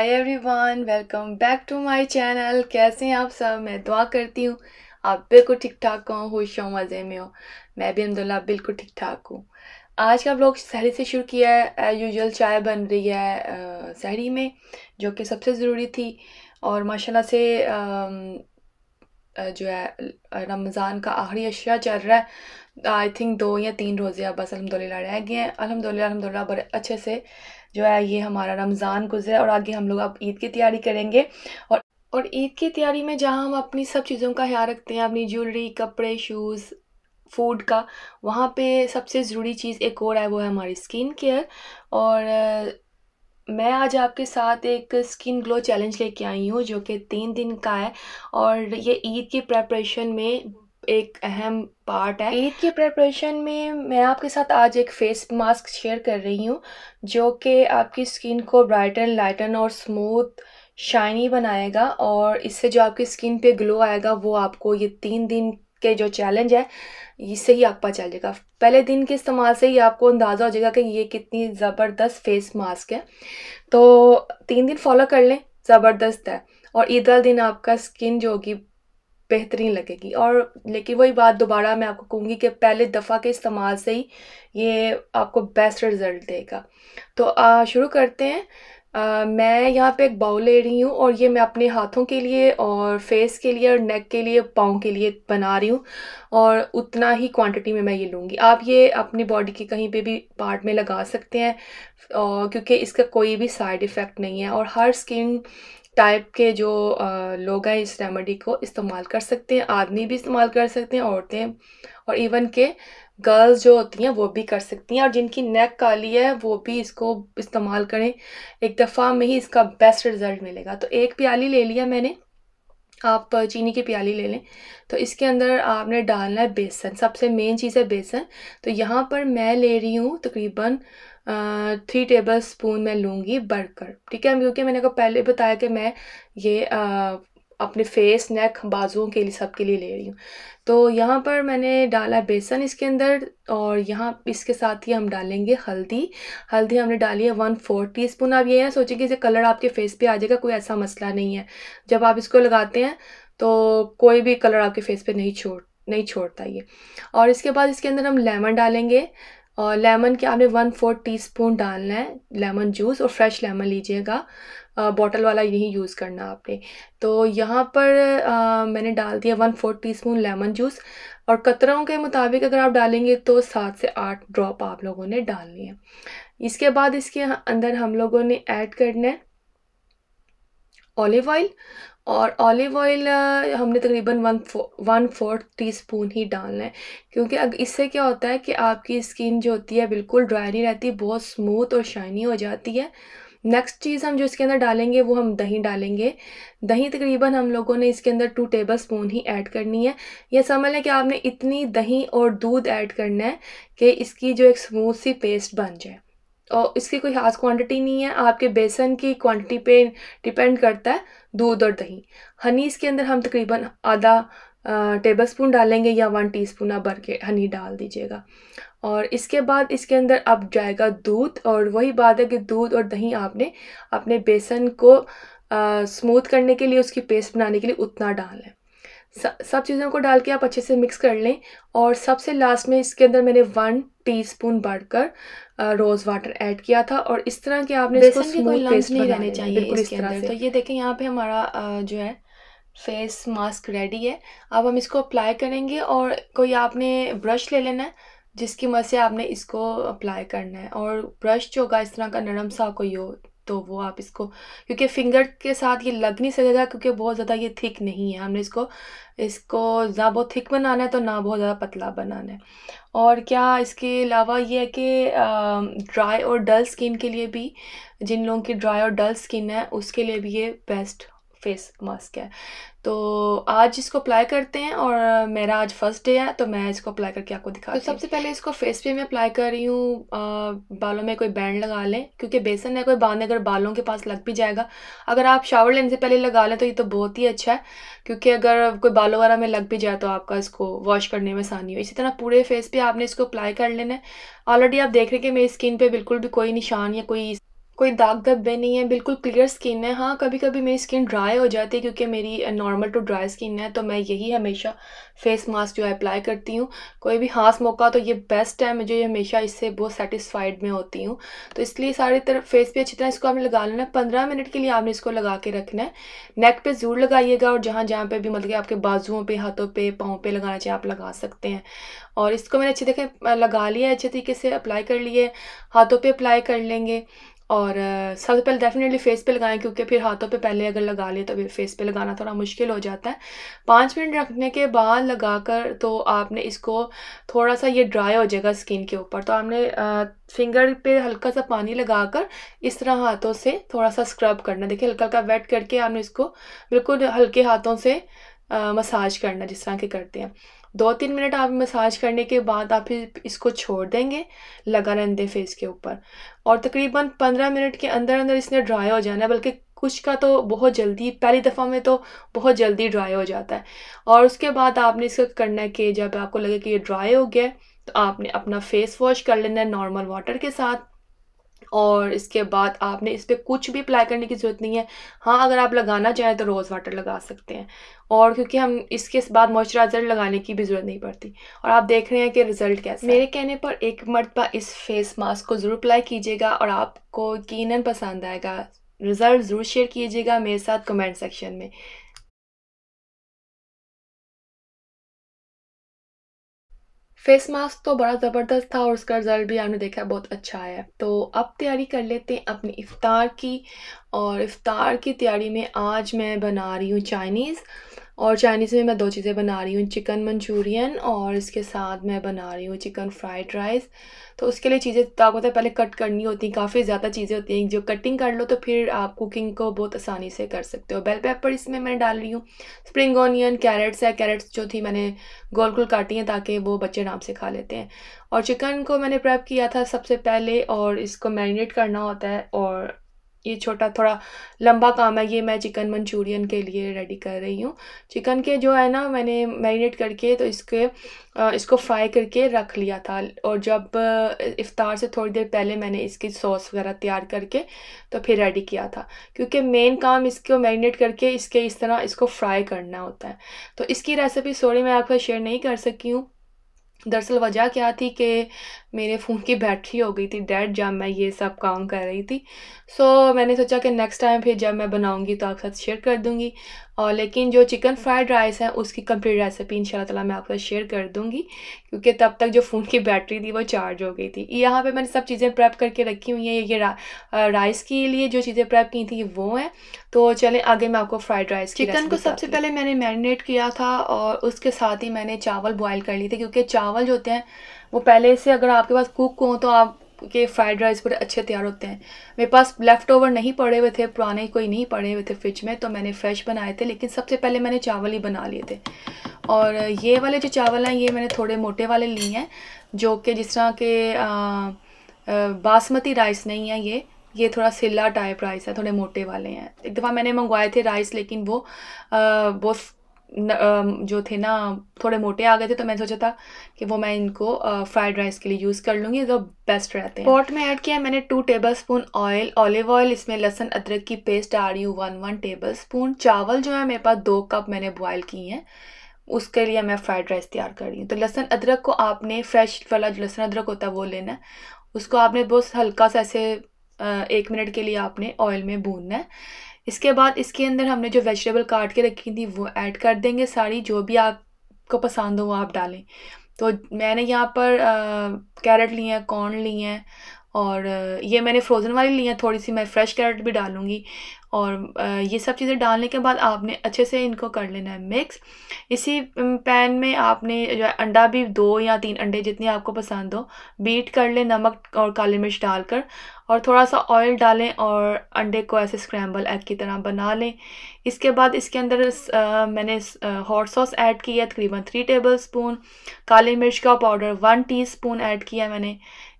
hi everyone welcome back to my channel कैसे हैं आप सब मैं दुआ करती हूँ आप बिल्कुल ठीक ठाक हों खुश हों मज़े में हो मैं भी अलहमदिल्ला बिल्कुल ठीक ठाक हूँ आज का ब्लॉग शहरी से शुरू किया है यूजल चाय बन रही है शहरी में जो कि सबसे ज़रूरी थी और माशाल्लाह से जो है रमज़ान का आखिरी अशरा चल रहा है आई थिंक दो या तीन रोज़े अब बस अलहमदिल्ला रह गए हैं अलहमदिल्ला अलहमदिल्ला बड़े अच्छे से जो है ये हमारा रमज़ान गुजरे और आगे हम लोग अब ईद की तैयारी करेंगे और और ईद की तैयारी में जहाँ हम अपनी सब चीज़ों का ख्याल रखते हैं अपनी ज्वेलरी कपड़े शूज़ फूड का वहाँ पे सबसे ज़रूरी चीज़ एक और है वो है हमारी स्किन केयर और मैं आज आपके साथ एक स्किन ग्लो चैलेंज लेके आई हूँ जो कि तीन दिन का है और ये ईद की प्रेपरेशन में एक अहम पार्ट है ईद की प्रेपरेशन में मैं आपके साथ आज एक फेस मास्क शेयर कर रही हूँ जो कि आपकी स्किन को ब्राइटन लाइटन और स्मूथ शाइनी बनाएगा और इससे जो आपकी स्किन पे ग्लो आएगा वो आपको ये तीन दिन के जो चैलेंज है इससे ही आप चल जाएगा पहले दिन के इस्तेमाल से ही आपको अंदाज़ा हो जाएगा कि ये कितनी ज़बरदस्त फेस मास्क है तो तीन दिन फॉलो कर लें ज़बरदस्त है और ईद वाले दिन आपका स्किन जो होगी बेहतरीन लगेगी और लेकिन वही बात दोबारा मैं आपको कहूँगी कि पहले दफ़ा के इस्तेमाल से ही ये आपको बेस्ट रिज़ल्ट देगा तो शुरू करते हैं आ, मैं यहाँ पे एक बाउल ले रही हूँ और ये मैं अपने हाथों के लिए और फेस के लिए और नेक के लिए पाँव के लिए बना रही हूँ और उतना ही क्वांटिटी में मैं ये लूँगी आप ये अपनी बॉडी के कहीं पे भी पार्ट में लगा सकते हैं और क्योंकि इसका कोई भी साइड इफ़ेक्ट नहीं है और हर स्किन टाइप के जो लोग हैं इस रेमेडी को इस्तेमाल कर सकते हैं आदमी भी इस्तेमाल कर सकते हैं औरतें और इवन के गर्ल्स जो होती हैं वो भी कर सकती हैं और जिनकी नेक काली है वो भी इसको इस्तेमाल करें एक दफ़ा में ही इसका बेस्ट रिज़ल्ट मिलेगा तो एक प्याली ले लिया मैंने आप चीनी की प्याली ले लें तो इसके अंदर आपने डालना है बेसन सबसे मेन चीज़ है बेसन तो यहाँ पर मैं ले रही हूँ तकरीबन तो थ्री टेबल स्पून मैं लूँगी बर्गर ठीक है क्योंकि मैंने को पहले बताया कि मैं ये आ, अपने फेस नेक बाजुओं के लिए सब के लिए ले रही हूँ तो यहाँ पर मैंने डाला बेसन इसके अंदर और यहाँ इसके साथ ही हम डालेंगे हल्दी हल्दी हमने डाली है वन फोर टी स्पून आप ये ना सोचें कि इसे कलर आपके फेस पर आ जाएगा कोई ऐसा मसला नहीं है जब आप इसको लगाते हैं तो कोई भी कलर आपके फेस पर नहीं छोड़ नहीं छोड़ता ये और इसके बाद इसके अंदर हम लेमन डालेंगे और लेमन के आपने वन फोर टी स्पून डालना है लेमन जूस और फ्रेश लेमन लीजिएगा बॉटल वाला यही यूज़ करना आपने तो यहाँ पर आ, मैंने डाल दिया one fourth teaspoon lemon juice और कतरों के मुताबिक अगर आप डालेंगे तो सात से आठ ड्रॉप आप लोगों ने डालनी है इसके बाद इसके अंदर हम लोगों ने ऐड करना है ऑलिव ऑयल और ऑलिव ऑयल हमने तकरीबन वन फो वन फोर्थ टी स्पून ही डालना है क्योंकि अब इससे क्या होता है कि आपकी स्किन जो होती है बिल्कुल ड्राई नहीं रहती बहुत स्मूथ और शाइनी हो जाती है नेक्स्ट चीज़ हम जो इसके अंदर डालेंगे वो हम दही डालेंगे दही तकरीबन हम लोगों ने इसके अंदर टू टेबल स्पून ही ऐड करनी है यह समझ लें कि आपने इतनी दही और दूध ऐड करना है कि इसकी जो एक स्मूथ सी पेस्ट बन जाए और इसकी कोई खास क्वांटिटी नहीं है आपके बेसन की क्वांटिटी पे डिपेंड करता है दूध और दही हनी इसके अंदर हम तकरीबन आधा टेबल स्पून डालेंगे या वन टीस्पून आप भर के हनी डाल दीजिएगा और इसके बाद इसके अंदर अब जाएगा दूध और वही बात है कि दूध और दही आपने अपने बेसन को स्मूथ करने के लिए उसकी पेस्ट बनाने के लिए उतना डालना है सब चीज़ों को डाल के आप अच्छे से मिक्स कर लें और सबसे लास्ट में इसके अंदर मैंने वन टीस्पून बढ़कर रोज़ वाटर ऐड किया था और इस तरह के आपने इसको स्मूथ पेस्ट नहीं रहने चाहिए इसके अंदर तो ये देखें यहाँ पे हमारा जो है फेस मास्क रेडी है अब हम इसको अप्लाई करेंगे और कोई आपने ब्रश ले लेना है जिसकी मदद से आपने इसको अप्लाई करना है और ब्रश जो होगा इस तरह का नरम सा कोई हो तो वो आप इसको क्योंकि फिंगर के साथ ये लग नहीं सकेगा क्योंकि बहुत ज़्यादा ये थिक नहीं है हमने इसको इसको ना बहुत थिक बनाना है तो ना बहुत ज़्यादा पतला बनाना है और क्या इसके अलावा ये है कि ड्राई और डल स्किन के लिए भी जिन लोगों की ड्राई और डल स्किन है उसके लिए भी ये बेस्ट फेस मास्क है तो आज इसको अप्लाई करते हैं और मेरा आज फर्स्ट डे है तो मैं इसको अप्लाई करके आपको दिखा तो सबसे पहले इसको फेस पे मैं अप्लाई कर रही हूँ बालों में कोई बैंड लगा लें क्योंकि बेसन है कोई बांध अगर बालों के पास लग भी जाएगा अगर आप शावर लेने से पहले लगा लें तो ये तो बहुत ही अच्छा है क्योंकि अगर कोई बालों वगैरह में लग भी जाए तो आपका इसको वॉश करने में आसानी हो इसी तरह पूरे फेस पर आपने इसको अप्लाई कर लेना है ऑलरेडी आप देख रहे हैं कि मेरी स्किन पर बिल्कुल भी कोई निशान या कोई कोई दाग धब्बे नहीं है बिल्कुल क्लियर स्किन है हाँ कभी कभी मेरी स्किन ड्राई हो जाती है क्योंकि मेरी नॉर्मल टू ड्राई स्किन है तो मैं यही हमेशा फेस मास्क जो है अप्लाई करती हूँ कोई भी हाँस मौका तो ये बेस्ट है मुझे हमेशा इससे बहुत सेटिस्फाइड में होती हूँ तो इसलिए सारी तरफ फेस पे अच्छी तरह इसको आपने लगा लेना है पंद्रह मिनट के लिए आपने इसको लगा के रखना है नेक पे ज़रूर लगाइएगा और जहाँ जहाँ पे भी मतलब कि आपके बाजुओं पे हाथों पे पाँव पे लगाना चाहिए आप लगा सकते हैं और इसको मैंने अच्छे तरीके लगा लिया अच्छे तरीके से अप्लाई कर लिए हाथों पर अप्लाई कर लेंगे और सबसे पहले डेफिनेटली फेस पे लगाएं क्योंकि फिर हाथों पे पहले अगर लगा लें तो फिर फेस पे लगाना थोड़ा मुश्किल हो जाता है पाँच मिनट रखने के बाद लगाकर तो आपने इसको थोड़ा सा ये ड्राई हो जाएगा स्किन के ऊपर तो आपने फिंगर पे हल्का सा पानी लगाकर इस तरह हाथों से थोड़ा सा स्क्रब करना देखिए हल्का हल्का वेट करके आपने इसको बिल्कुल हल्के हाथों से आ, मसाज करना जिस तरह के करते हैं दो तीन मिनट आप मसाज करने के बाद आप इसको छोड़ देंगे लगा रहने दें फेस के ऊपर और तकरीबन पंद्रह मिनट के अंदर अंदर इसने ड्राई हो जाना है बल्कि कुछ का तो बहुत जल्दी पहली दफ़ा में तो बहुत जल्दी ड्राई हो जाता है और उसके बाद आपने इसको करना है कि जब आपको लगे कि ये ड्राई हो गया तो आपने अपना फेस वॉश कर लेना है नॉर्मल वाटर के साथ और इसके बाद आपने इस पर कुछ भी अप्लाई करने की ज़रूरत नहीं है हाँ अगर आप लगाना चाहें तो रोज़ वाटर लगा सकते हैं और क्योंकि हम इसके बाद मॉइस्चराइज़र लगाने की भी ज़रूरत नहीं पड़ती और आप देख रहे हैं कि रिज़ल्ट कैसा मेरे कहने पर एक मरतबा इस फेस मास्क को ज़रूर अप्लाई कीजिएगा और आपको यकीन पसंद आएगा रिज़ल्ट ज़रूर शेयर कीजिएगा मेरे साथ कमेंट सेक्शन में फेस मास्क तो बड़ा ज़बरदस्त था और उसका रिज़ल्ट भी आपने देखा बहुत अच्छा आया तो अब तैयारी कर लेते हैं अपनी इफ़ार की और इफ़ार की तैयारी में आज मैं बना रही हूँ चाइनीज़ और चाइनीज़ में मैं दो चीज़ें बना रही हूँ चिकन मंचूरियन और इसके साथ मैं बना रही हूँ चिकन फ्राइड राइस तो उसके लिए चीज़ें ताकत होता है पहले कट करनी होती हैं काफ़ी ज़्यादा चीज़ें होती हैं जो कटिंग कर लो तो फिर आप कुकिंग को बहुत आसानी से कर सकते हो बेल पेपर इसमें मैं डाल रही हूँ स्प्रिंग ऑनियन कैरेट्स है कैरेट्स जो थी मैंने गोल गोल काटी हैं ताकि वो बच्चे आराम से खा लेते हैं और चिकन को मैंने प्रेप किया था सबसे पहले और इसको मैरिनेट करना होता है और ये छोटा थोड़ा लंबा काम है ये मैं चिकन मंचूरियन के लिए रेडी कर रही हूँ चिकन के जो है ना मैंने मैरिनेट करके तो इसके इसको फ्राई करके रख लिया था और जब इफ़ार से थोड़ी देर पहले मैंने इसकी सॉस वगैरह तैयार करके तो फिर रेडी किया था क्योंकि मेन काम इसको मैरिनेट करके इसके इस तरह इसको फ्राई करना होता है तो इसकी रेसिपी सॉरी मैं आपका शेयर नहीं कर सकी हूँ दरअसल वजह क्या थी कि मेरे फ़ोन की बैटरी हो गई थी डेड जब मैं ये सब काम कर रही थी सो so, मैंने सोचा कि नेक्स्ट टाइम फिर जब मैं बनाऊंगी तो आपके साथ शेयर कर दूंगी और लेकिन जो चिकन फ्राइड राइस है उसकी कंप्लीट रेसिपी इन ताला मैं आपके साथ शेयर कर दूंगी क्योंकि तब तक जो फ़ोन की बैटरी थी वो चार्ज हो गई थी यहाँ पर मैंने सब चीज़ें प्रेप करके रखी हुई हैं ये, ये रा, राइस के लिए जो चीज़ें प्रेप की थी वो हैं तो चलें आगे मैं आपको फ्राइड राइस चिकन को सबसे पहले मैंने मैरिनेट किया था और उसके साथ ही मैंने चावल बॉयल कर ली थे क्योंकि चावल चावल जो होते हैं वो पहले से अगर आपके पास कुक हों तो आप के फ्राइड राइस बड़े अच्छे तैयार होते हैं मेरे पास लेफ़्ट ओवर नहीं पड़े हुए थे पुराने कोई नहीं पड़े हुए थे फ्रिज में तो मैंने फ्रेश बनाए थे लेकिन सबसे पहले मैंने चावल ही बना लिए थे और ये वाले जो चावल हैं ये मैंने थोड़े मोटे वाले लिए हैं जो कि जिस तरह के बासमती राइस नहीं है ये ये थोड़ा सिल्ला टाइप राइस है थोड़े मोटे वाले हैं एक दफ़ा मैंने मंगवाए थे राइस लेकिन वो बहुत न, जो थे ना थोड़े मोटे आ गए थे तो मैंने सोचा था कि वो मैं इनको फ्राइड राइस के लिए यूज़ कर लूँगी तो बेस्ट रहते हैं पॉट में ऐड किया मैंने two tablespoon oil olive oil इसमें लहसन अदरक की पेस्ट आ रही हूँ वन वन टेबल स्पून चावल जो है मेरे पास दो कप मैंने बॉयल की हैं उसके लिए मैं फ्राइड राइस तैयार कर रही हूँ तो लहसन अदरक को आपने फ्रेश वाला जो लहसन अदरक होता है वो लेना है उसको आपने बहुत हल्का सा ऐसे एक मिनट के लिए आपने ऑयल में भूनना है इसके बाद इसके अंदर हमने जो वेजिटेबल काट के रखी थी वो ऐड कर देंगे सारी जो भी आपको पसंद हो वो आप डालें तो मैंने यहाँ पर कैरेट लिए हैं कॉर्न लिए हैं और ये मैंने फ्रोज़न वाली ली हैं थोड़ी सी मैं फ्रेश कैरेट भी डालूँगी और ये सब चीज़ें डालने के बाद आपने अच्छे से इनको कर लेना है मिक्स इसी पैन में आपने जो है अंडा भी दो या तीन अंडे जितने आपको पसंद हो बीट कर लें नमक और काली मिर्च डालकर और थोड़ा सा ऑयल डालें और अंडे को ऐसे स्क्रैम्बल एग की तरह बना लें इसके बाद इसके अंदर आ, मैंने हॉट सॉस ऐड किया है तकरीबन थ्री टेबल स्पून काली मिर्च का पाउडर वन टी ऐड किया मैंने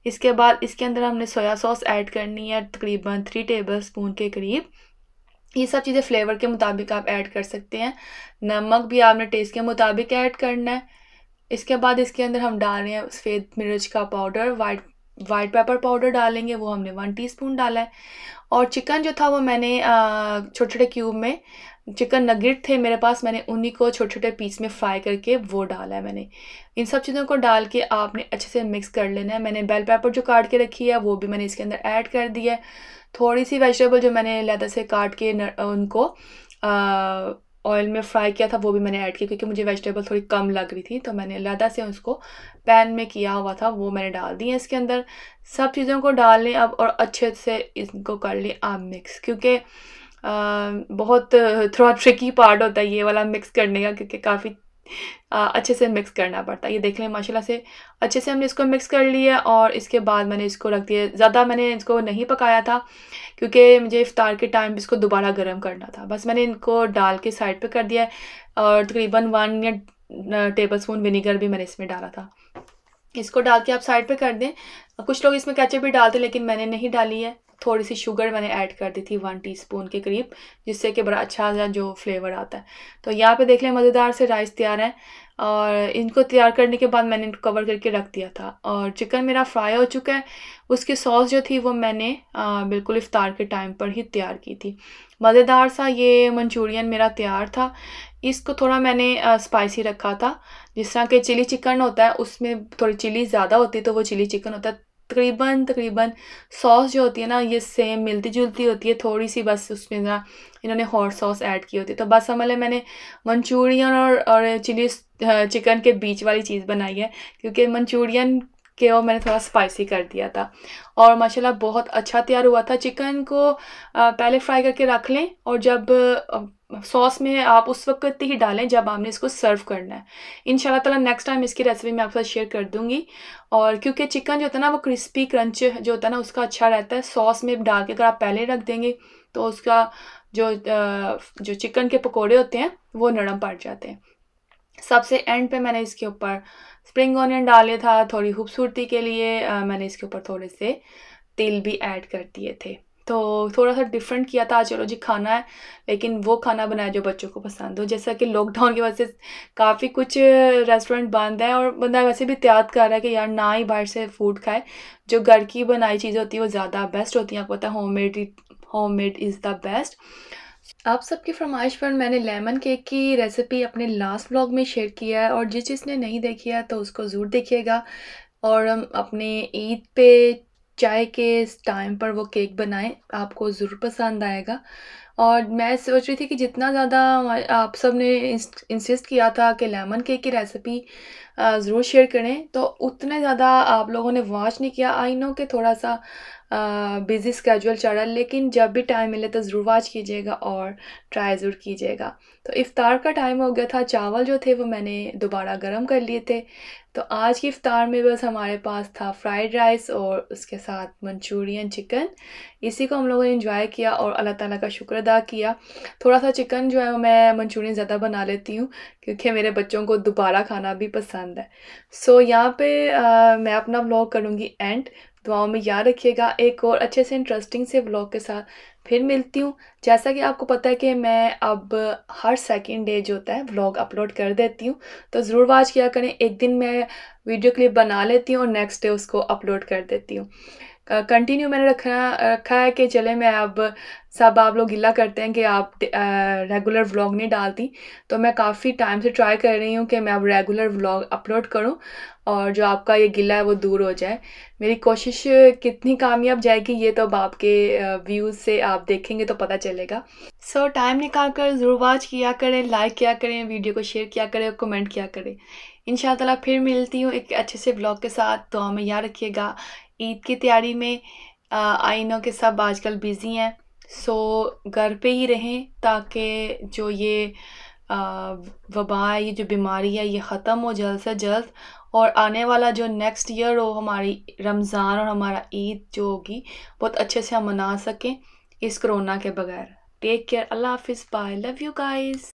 इसके बाद इसके अंदर हमने सोया सॉस ऐड करनी है तकरीबन थ्री टेबल स्पून के करीब ये सब चीज़ें फ्लेवर के मुताबिक आप ऐड कर सकते हैं नमक भी आपने टेस्ट के मुताबिक ऐड करना है इसके बाद इसके अंदर हम डाल रहे हैं सफ़ेद मिर्च का powder white white pepper powder डालेंगे वो हमने वन टीस्पून डाला है और चिकन जो था वो मैंने छोटे छोटे क्यूब में चिकन नगेट थे मेरे पास मैंने उन्हीं को छोटे छोटे पीस में फ्राई करके वो डाला है मैंने इन सब चीज़ों को डाल के आपने अच्छे से मिक्स कर लेना है मैंने बेल पेपर जो काट के रखी है वो भी मैंने इसके अंदर ऐड कर दी है थोड़ी सी वेजिटेबल जो मैंने लैदा से काट के न, उनको ऑयल में फ्राई किया था वो भी मैंने ऐड किया क्योंकि मुझे वेजिटेबल थोड़ी कम लग रही थी तो मैंने लैदा से उसको पैन में किया हुआ था वो मैंने डाल दिए इसके अंदर सब चीज़ों को डाल लें अब और अच्छे से इनको कर लें आप मिक्स क्योंकि बहुत थोड़ा ट्रिकी पार्ट होता है ये वाला मिक्स करने का क्योंकि काफ़ी अच्छे से मिक्स करना पड़ता है ये देख लें माशाल्लाह से अच्छे से हमने इसको मिक्स कर लिया और इसके बाद मैंने इसको रख दिया ज़्यादा मैंने इसको नहीं पकाया था क्योंकि मुझे इफ़ार के टाइम इसको दोबारा गर्म करना था बस मैंने इनको डाल के साइड पर कर दिया और तकरीबन वन या टेबल स्पून विनीगर भी मैंने इसमें डाला था इसको डाल के आप साइड पर कर दें कुछ लोग इसमें कैचअप भी डालते लेकिन मैंने नहीं डाली है थोड़ी सी शुगर मैंने ऐड कर दी थी वन टीस्पून के करीब जिससे कि बड़ा अच्छा सा जो फ्लेवर आता है तो यहाँ पे देख लें मज़ेदार से राइस तैयार है और इनको तैयार करने के बाद मैंने इनको कवर करके रख दिया था और चिकन मेरा फ्राई हो चुका है उसकी सॉस जो थी वो मैंने आ, बिल्कुल इफ़ार के टाइम पर ही तैयार की थी मज़ेदार सा ये मंचूरियन मेरा तैयार था इसको थोड़ा मैंने स्पाइसी रखा था जिस तरह के चिली चिकन होता है उसमें थोड़ी चिली ज़्यादा होती है तो वो चिली चिकन होता है तकरीबन तकरीबन सॉस जो होती है ना ये सेम मिलती जुलती होती है थोड़ी सी बस उसमें ना इन्होंने हॉट सॉस ऐड की होती है तो बस अमल मतलब मैंने मंचूरियन और और चिली चिकन के बीच वाली चीज़ बनाई है क्योंकि मंचूरियन के और मैंने थोड़ा स्पाइसी कर दिया था और माशाल्लाह बहुत अच्छा तैयार हुआ था चिकन को पहले फ्राई करके रख लें और जब सॉस में आप उस वक्त ही डालें जब आपने इसको सर्व करना है इन तला नेक्स्ट टाइम इसकी रेसिपी मैं आपके साथ शेयर कर दूंगी और क्योंकि चिकन जो होता है ना वो क्रिस्पी क्रंच जो होता है ना उसका अच्छा रहता है सॉस में डाल के अगर आप पहले रख देंगे तो उसका जो जो चिकन के पकौड़े होते हैं वो नरम पड़ जाते हैं सबसे एंड पे मैंने इसके ऊपर स्प्रिंग ऑनियन डाले था थोड़ी खूबसूरती के लिए आ, मैंने इसके ऊपर थोड़े से तेल भी ऐड कर दिए थे तो थोड़ा सा डिफरेंट किया था चलो जी खाना है लेकिन वो खाना बनाया जो बच्चों को पसंद हो जैसा कि लॉकडाउन की वजह से काफ़ी कुछ रेस्टोरेंट बंद है और बंदा वैसे भी त्याग कर रहा है कि यार ना ही बाहर से फूड खाए जो घर की बनाई चीज़ें होती है वो ज़्यादा बेस्ट होती हैं आपको पता है homemade homemade is the best आप सबकी फरमाइश पर मैंने लेमन केक की रेसिपी अपने लास्ट ब्लॉग में शेयर किया है और जिस जिसने नहीं देखी है तो उसको ज़रूर देखिएगा और हम अपने ईद पे चाय के टाइम पर वो केक बनाएं आपको ज़रूर पसंद आएगा और मैं सोच रही थी कि जितना ज़्यादा आप सब ने इंसिस्ट किया था कि लेमन केक की रेसिपी ज़रूर शेयर करें तो उतने ज़्यादा आप लोगों ने वॉच नहीं किया आई नो कि थोड़ा सा बिज़ी स्कैजल चल रहा है लेकिन जब भी टाइम मिले तो ज़रूर वॉच कीजिएगा और ट्राई ज़रूर कीजिएगा तो इफ़ार का टाइम हो गया था चावल जो थे वो मैंने दोबारा गर्म कर लिए थे तो आज की इफ़ार में बस हमारे पास था फ्राइड राइस और उसके साथ मंचूरियन चिकन इसी को हम लोगों ने इन्जॉय किया और अल्लाह ताला का शुक्र अदा किया थोड़ा सा चिकन जो है मैं मंचूरियन ज़्यादा बना लेती हूँ क्योंकि मेरे बच्चों को दोबारा खाना भी पसंद है सो so, यहाँ पे आ, मैं अपना ब्लॉग करूँगी एंड दुआओं में याद रखिएगा एक और अच्छे से इंटरेस्टिंग से ब्लॉग के साथ फिर मिलती हूँ जैसा कि आपको पता है कि मैं अब हर सेकेंड डे जो होता है व्लॉग अपलोड कर देती हूँ तो ज़रूर वाच किया करें एक दिन मैं वीडियो क्लिप बना लेती हूँ और नेक्स्ट डे उसको अपलोड कर देती हूँ कंटिन्यू मैंने रखना रखा है कि चले मैं अब सब आप लोग गिला करते हैं कि आप रेगुलर व्लॉग नहीं डालती तो मैं काफ़ी टाइम से ट्राई कर रही हूँ कि मैं अब रेगुलर व्लॉग अपलोड करूँ और जो आपका ये गिला है वो दूर हो जाए मेरी कोशिश कितनी कामयाब जाएगी ये तो अब आपके व्यूज़ से आप देखेंगे तो पता चलेगा सो so, टाइम निकाल कर ज़रूर वॉच किया करें लाइक किया करें वीडियो को शेयर किया करें कमेंट किया करें इन फिर मिलती हूँ एक अच्छे से ब्लॉग के साथ तो हमें याद रखिएगा ईद की तैयारी में आई नो कि सब आजकल बिज़ी हैं सो घर पे ही रहें ताकि जो ये वबा ये जो बीमारी है ये ख़त्म हो जल्द से जल्द और आने वाला जो नेक्स्ट ईयर हो हमारी रमज़ान और हमारा ईद जो होगी बहुत अच्छे से हम मना सकें इस कोरोना के बगैर टेक केयर अल्लाह हाफिज़ बाय लव यू गाइस